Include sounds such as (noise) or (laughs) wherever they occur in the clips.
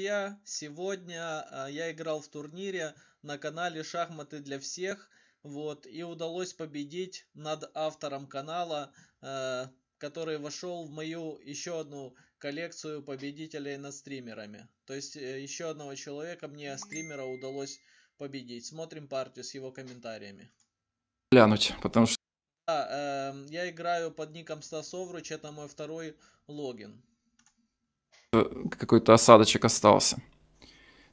друзья! Сегодня а, я играл в турнире на канале «Шахматы для всех». Вот, и удалось победить над автором канала, а, который вошел в мою еще одну коллекцию победителей над стримерами. То есть э, еще одного человека мне, а, стримера, удалось победить. Смотрим партию с его комментариями. Глянуть, потому что... Да, эм, я играю под ником Стасовруч, это мой второй логин какой-то осадочек остался.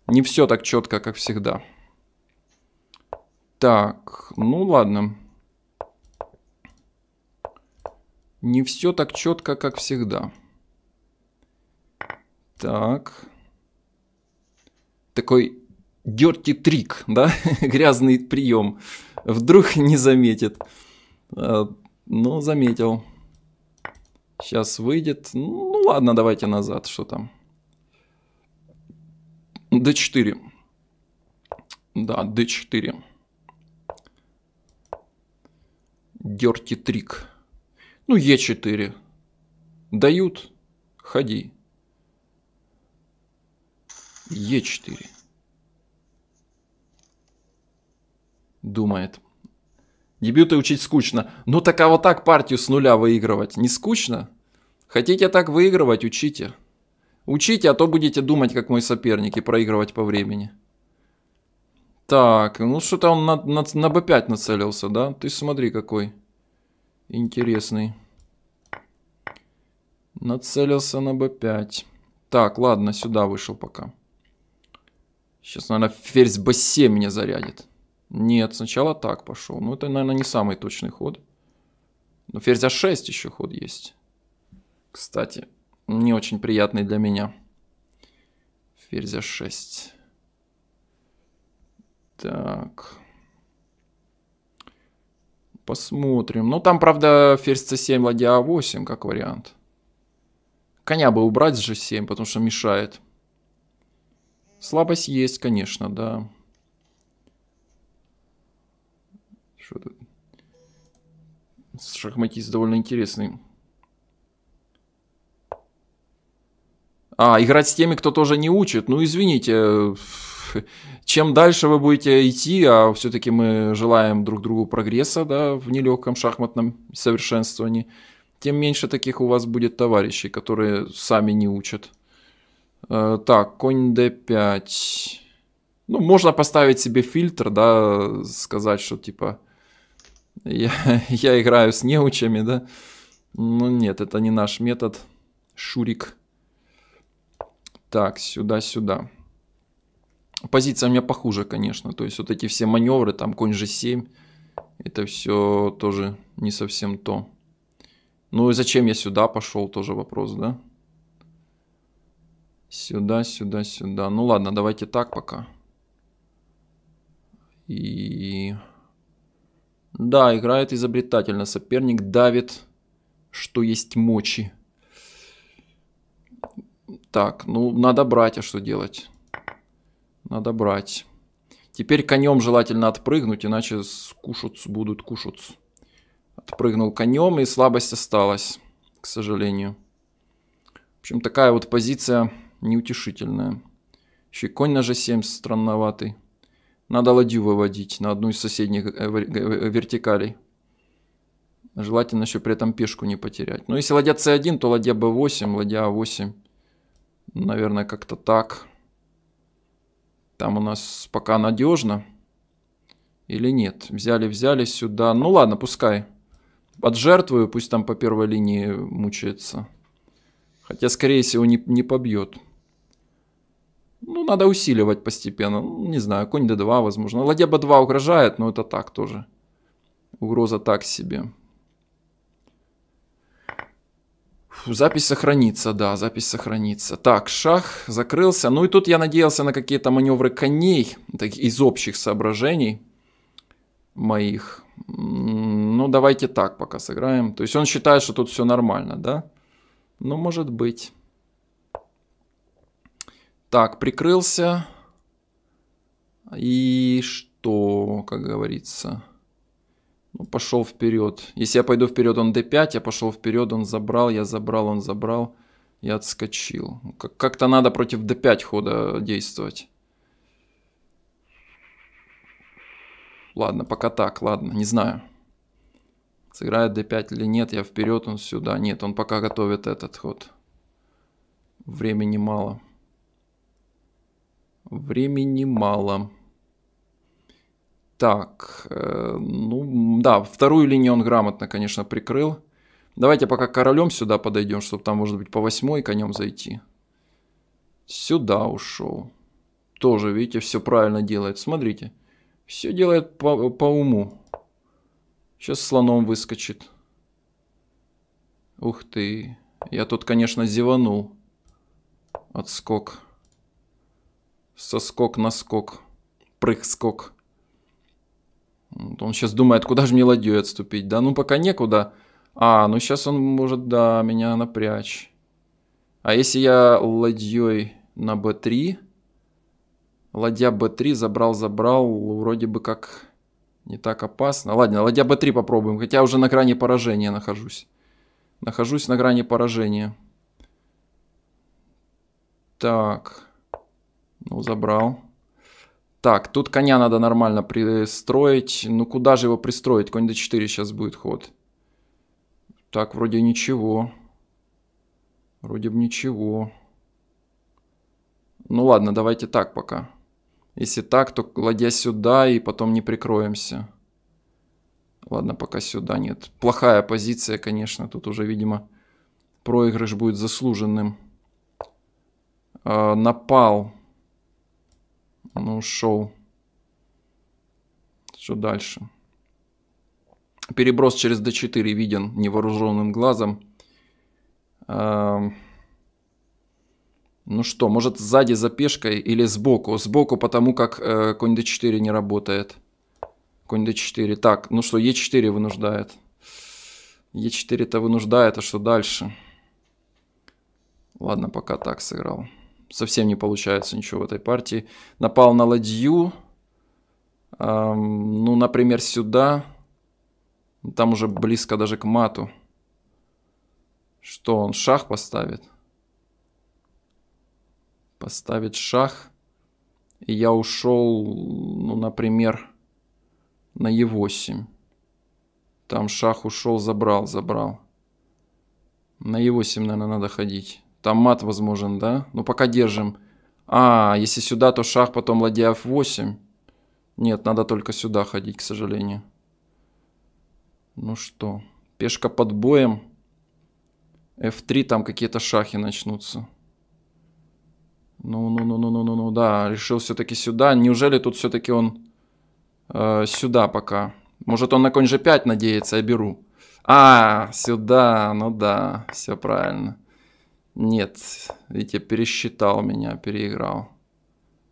Не все так четко, как всегда. Так, ну ладно. Не все так четко, как всегда. Так. Такой дерти трик, да? (laughs) Грязный прием. Вдруг не заметит. А, Но ну, заметил. Сейчас выйдет. Ну, Ладно, давайте назад, что там. D4. Да, D4. Дерти трик. Ну, Е4. Дают, ходи. Е4. Думает. Дебюты учить скучно. Ну так а вот так партию с нуля выигрывать не скучно? Хотите так выигрывать, учите. Учите, а то будете думать, как мой соперник, и проигрывать по времени. Так, ну что-то он на, на, на b5 нацелился, да? Ты смотри какой интересный. Нацелился на b5. Так, ладно, сюда вышел пока. Сейчас, наверное, ферзь b7 меня зарядит. Нет, сначала так пошел. Ну, это, наверное, не самый точный ход. Но ферзь а6 еще ход есть. Кстати, не очень приятный для меня. Ферзя 6. Так. Посмотрим. Ну, там, правда, ферзь c7, ладья a8, как вариант. Коня бы убрать же g7, потому что мешает. Слабость есть, конечно, да. Что тут? Шахматист довольно интересный. А, играть с теми, кто тоже не учит. Ну, извините, чем дальше вы будете идти, а все-таки мы желаем друг другу прогресса, да, в нелегком шахматном совершенствовании, тем меньше таких у вас будет товарищей, которые сами не учат. Э, так, конь d5. Ну, можно поставить себе фильтр, да, сказать, что типа я, я играю с неучами, да. Ну нет, это не наш метод. Шурик. Так, сюда-сюда. Позиция у меня похуже, конечно. То есть вот эти все маневры, там конь же 7 это все тоже не совсем то. Ну и зачем я сюда пошел, тоже вопрос, да? Сюда, сюда, сюда. Ну ладно, давайте так пока. И... Да, играет изобретательно. Соперник давит, что есть мочи. Так, ну надо брать, а что делать? Надо брать. Теперь конем желательно отпрыгнуть, иначе скушут, будут кушаться. Отпрыгнул конем, и слабость осталась, к сожалению. В общем, такая вот позиция неутешительная. Еще и конь на g7 странноватый. Надо ладью выводить на одну из соседних э, э, вертикалей. Желательно еще при этом пешку не потерять. Но если ладья c1, то ладья b8, ладья a8. А Наверное, как-то так. Там у нас пока надежно. Или нет? Взяли-взяли сюда. Ну ладно, пускай. жертвую, пусть там по первой линии мучается. Хотя, скорее всего, не, не побьет. Ну, надо усиливать постепенно. Ну, не знаю, конь d2, возможно. Ладья b2 угрожает, но это так тоже. Угроза так себе. запись сохранится, да, запись сохранится. Так, шах закрылся. Ну и тут я надеялся на какие-то маневры коней, так, из общих соображений моих. Ну, давайте так пока сыграем. То есть он считает, что тут все нормально, да? Ну, может быть. Так, прикрылся. И что, как говорится... Ну, пошел вперед. Если я пойду вперед, он d5, я пошел вперед, он забрал, я забрал, он забрал, я отскочил. Ну, как-то надо против d5 хода действовать. Ладно, пока так, ладно, не знаю. Сыграет d5 или нет, я вперед, он сюда. Нет, он пока готовит этот ход. Времени мало. Времени мало. Так, э, ну да, вторую линию он грамотно, конечно, прикрыл. Давайте пока королем сюда подойдем, чтобы там, может быть, по восьмой конем зайти. Сюда ушел. Тоже, видите, все правильно делает. Смотрите, все делает по, по уму. Сейчас слоном выскочит. Ух ты. Я тут, конечно, зеванул. Отскок. Соскок на скок. Прыг-скок. Он сейчас думает, куда же мне ладью отступить? Да ну пока некуда. А, ну сейчас он может, да, меня напрячь. А если я ладьей на b3? Ладья b3 забрал-забрал, вроде бы как не так опасно. Ладно, ладья b3 попробуем, хотя уже на грани поражения нахожусь. Нахожусь на грани поражения. Так, ну забрал. Так, тут коня надо нормально пристроить. Ну, куда же его пристроить? Конь d4 сейчас будет ход. Так, вроде ничего. Вроде бы ничего. Ну ладно, давайте так пока. Если так, то ладья сюда и потом не прикроемся. Ладно, пока сюда нет. Плохая позиция, конечно. Тут уже, видимо, проигрыш будет заслуженным. Э, напал ну ушел. Что дальше? Переброс через d4 виден невооруженным глазом. Эм. Ну что, может сзади за пешкой или сбоку? Сбоку, потому как э, конь d4 не работает. Конь d4. Так, ну что, e4 вынуждает. e4 это вынуждает, а что дальше? Ладно, пока так сыграл совсем не получается ничего в этой партии. Напал на ладью. Эм, ну, например, сюда. Там уже близко даже к мату. Что он, шах поставит? Поставит шах. И я ушел, ну, например, на Е8. Там шах ушел, забрал, забрал. На Е8, наверное, надо ходить. Там мат возможен, да? Ну, пока держим. А, если сюда, то шах, потом ладья f8. Нет, надо только сюда ходить, к сожалению. Ну что, пешка под боем. F3, там какие-то шахи начнутся. Ну-ну-ну-ну-ну-ну-ну, да, решил все-таки сюда. Неужели тут все-таки он э, сюда пока? Может, он на конь G5 надеется, я беру. А, сюда, ну да, все правильно. Нет, Витя пересчитал меня, переиграл.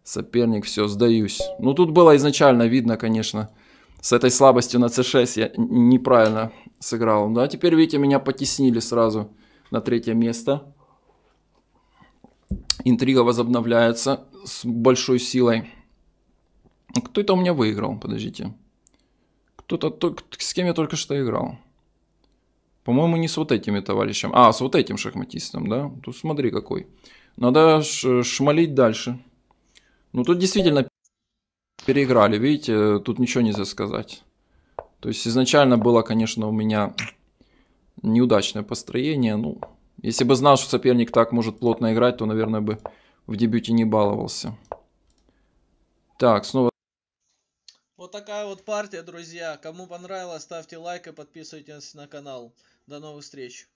Соперник, все, сдаюсь. Ну, тут было изначально видно, конечно, с этой слабостью на c6 я неправильно сыграл. Ну, а теперь, видите, меня потеснили сразу на третье место. Интрига возобновляется с большой силой. Кто это у меня выиграл? Подождите. Кто-то, с кем я только что играл? По-моему, не с вот этими товарищем. А, с вот этим шахматистом, да? Тут смотри какой. Надо шмалить дальше. Ну, тут действительно переиграли, видите? Тут ничего нельзя сказать. То есть изначально было, конечно, у меня неудачное построение. Ну, если бы знал, что соперник так может плотно играть, то, наверное, бы в дебюте не баловался. Так, снова вот такая вот партия, друзья. Кому понравилось, ставьте лайк и подписывайтесь на канал. До новых встреч!